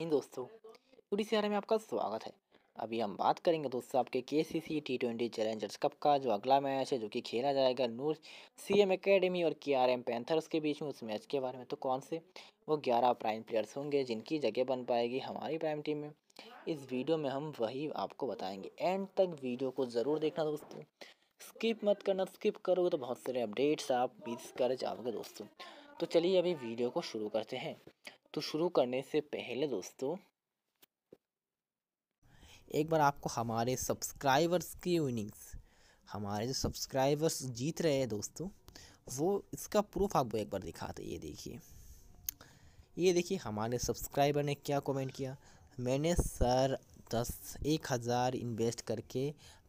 इन दोस्तों पूरी सीआर में आपका स्वागत है अभी हम बात करेंगे दोस्तों आपके K C C T twenty challengers cup का जो अगला मैच है जो कि खेला जाएगा नूर सी एम अकेडमी और के आर एम पैंथर्स के बीच में उस मैच के बारे में तो कौन से वो ग्यारह प्राइम प्लेयर्स होंगे जिनकी जगह बन पाएगी हमारी प्राइम टीम में इस वीडियो में हम वही आपको बताएंगे एंड तक वीडियो को ज़रूर देखना दोस्तों स्किप मत करना स्किप करोगे तो बहुत सारे अपडेट्स आप मिस कर जाओगे दोस्तों तो चलिए अभी वीडियो को शुरू करते हैं तो शुरू करने से पहले दोस्तों एक बार आपको हमारे सब्सक्राइबर्स की विनिंग्स हमारे जो सब्सक्राइबर्स जीत रहे हैं दोस्तों वो इसका प्रूफ आपको एक बार दिखाते ये देखिए ये देखिए हमारे सब्सक्राइबर ने क्या कमेंट किया मैंने सर दस एक हज़ार इन्वेस्ट करके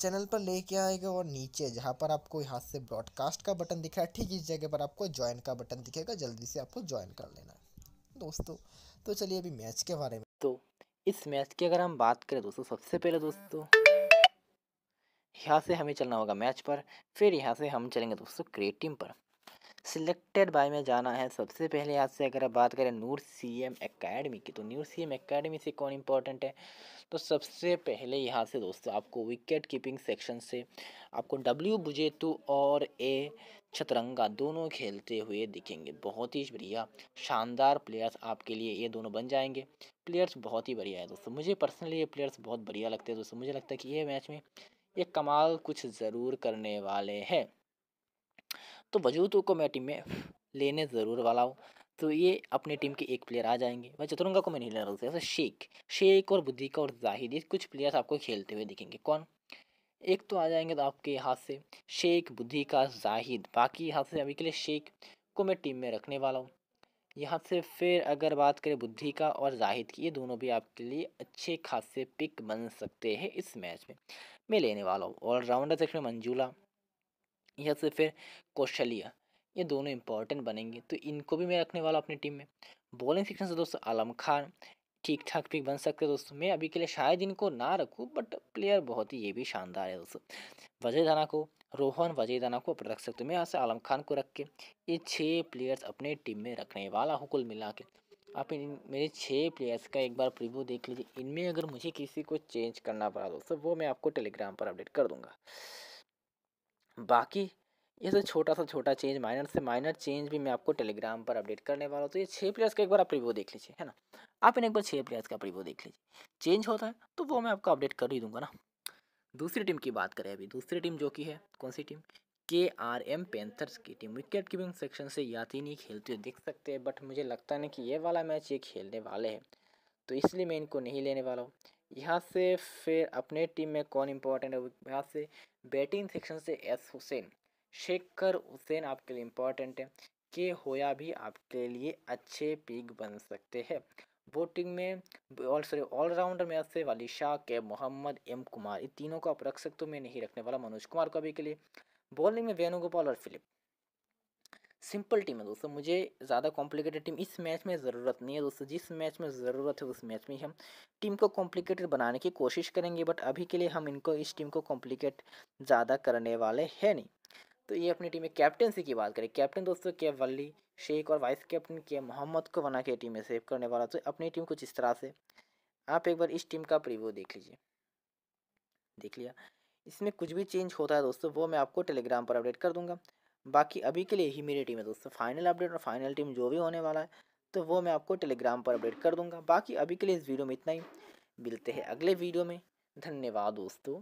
चैनल पर लेके आएगा और नीचे जहाँ पर आपको यहाँ से ब्रॉडकास्ट का बटन दिख रहा है ठीक इस जगह पर आपको ज्वाइन का बटन दिखेगा जल्दी से आपको ज्वाइन कर लेना है दोस्तों तो चलिए अभी मैच के बारे में तो इस मैच की अगर हम बात करें दोस्तों सबसे पहले दोस्तों यहाँ से हमें चलना होगा मैच पर फिर यहाँ से हम चलेंगे दोस्तों क्रिएटिव पर सिलेक्टेड बाय में जाना है सबसे पहले आज से अगर आप बात करें नूर सी एम अकेडमी की तो नूर सी एम अकेडमी से कौन इम्पोर्टेंट है तो सबसे पहले यहाँ से दोस्तों आपको विकेट कीपिंग सेक्शन से आपको डब्ल्यू बुजेतु और ए छतरंगा दोनों खेलते हुए दिखेंगे बहुत ही बढ़िया शानदार प्लेयर्स आपके लिए ये दोनों बन जाएंगे प्लेयर्स बहुत ही बढ़िया है दोस्तों मुझे पर्सनली ये प्लेयर्स बहुत बढ़िया लगते हैं दोस्तों मुझे लगता है कि ये मैच में ये कमाल कुछ ज़रूर करने वाले हैं तो वजूद को मैं टीम में लेने ज़रूर वाला हूँ तो ये अपनी टीम के एक प्लेयर आ जाएंगे मैं चतुरंगा को मैं नहीं ले रहा जैसे शेख शेख और बुद्धि का और जाहिद ये कुछ प्लेयर्स आपको खेलते हुए दिखेंगे कौन एक तो आ जाएंगे तो आपके हाथ से शेख बुद्धि का जाहिद बाकी हाथ से अभी के लिए शेख को मैं टीम में रखने वाला हूँ यहाँ से फिर अगर बात करें बुद्धि का और जाहिद की ये दोनों भी आपके लिए अच्छे खासे पिक बन सकते हैं इस मैच में मैं लेने वाला हूँ ऑलराउंडर देखने मंजूला या तो फिर कौशलिया ये दोनों इंपॉर्टेंट बनेंगे तो इनको भी मैं रखने वाला अपनी टीम में बॉलिंग सेक्शन से दोस्तों आलम खान ठीक ठाक पिक बन सकते हैं दोस्तों मैं अभी के लिए शायद इनको ना रखूँ बट प्लेयर बहुत ही ये भी शानदार है दोस्तों वजय दाना को रोहन वजय दाना को रख सकते हो मैं यहाँ से आलम खान को रख के ये छः प्लेयर्स अपने टीम में रखने वाला हूँ कुल मिला के आप इन मेरे छः प्लेयर्स का एक बार प्रिव्यू देख लीजिए इनमें अगर मुझे किसी को चेंज करना पड़ा दोस्तों वो मैं आपको टेलीग्राम पर अपडेट कर दूँगा बाकी ये तो छोटा सा छोटा चेंज माइनर से माइनर चेंज भी मैं आपको टेलीग्राम पर अपडेट करने वाला हूँ तो ये छः प्लेयर्स का एक बार आप रिव्यू देख लीजिए है ना आप इन एक बार छः प्लेयर्स का प्रिव्यू देख लीजिए चेंज होता है तो वो मैं आपको अपडेट कर ही दूंगा ना दूसरी टीम की बात करें अभी दूसरी टीम जो कि है कौन सी team K R M panthers की टीम विकेट कीपिंग सेक्शन से याति नहीं खेलते हुई देख सकते हैं बट मुझे लगता नहीं कि ये वाला मैच ये खेलने वाले हैं तो इसलिए मैं इनको नहीं लेने वाला हूँ यहाँ से फिर अपने टीम में कौन इम्पोर्टेंट है यहाँ से बैटिंग सेक्शन से एस हुसैन शेखर हुसैन आपके लिए इम्पॉर्टेंट है के होया भी आपके लिए अच्छे पिक बन सकते हैं बोटिंग में ऑल सॉरी ऑलराउंडर में से वाली शाह के मोहम्मद एम कुमार इन तीनों को आप रख सकते हो मैं नहीं रखने वाला मनोज कुमार को अभी के लिए बॉलिंग में वेणुगोपाल और फिलिप सिंपल टीम है दोस्तों मुझे ज़्यादा कॉम्प्लिकेटेड टीम इस मैच में ज़रूरत नहीं है दोस्तों जिस मैच में ज़रूरत है उस मैच में हम टीम को कॉम्प्लिकेटेड बनाने की कोशिश करेंगे बट अभी के लिए हम इनको इस टीम को कॉम्प्लिकेट ज़्यादा करने वाले हैं नहीं तो ये अपनी टीम में कैप्टनसी की बात करें कैप्टन दोस्तों के वली शेख और वाइस कैप्टन के मोहम्मद को बना के टीम में सेव करने वाला तो अपनी टीम कुछ इस तरह से आप एक बार इस टीम का प्रिव्यू देख लीजिए देख लिया इसमें कुछ भी चेंज होता है दोस्तों वो मैं आपको टेलीग्राम पर अपडेट कर दूंगा बाकी अभी के लिए ही मेरी टीम है दोस्तों फाइनल अपडेट और फाइनल टीम जो भी होने वाला है तो वो मैं आपको टेलीग्राम पर अपडेट कर दूंगा बाकी अभी के लिए इस वीडियो में इतना ही मिलते हैं अगले वीडियो में धन्यवाद दोस्तों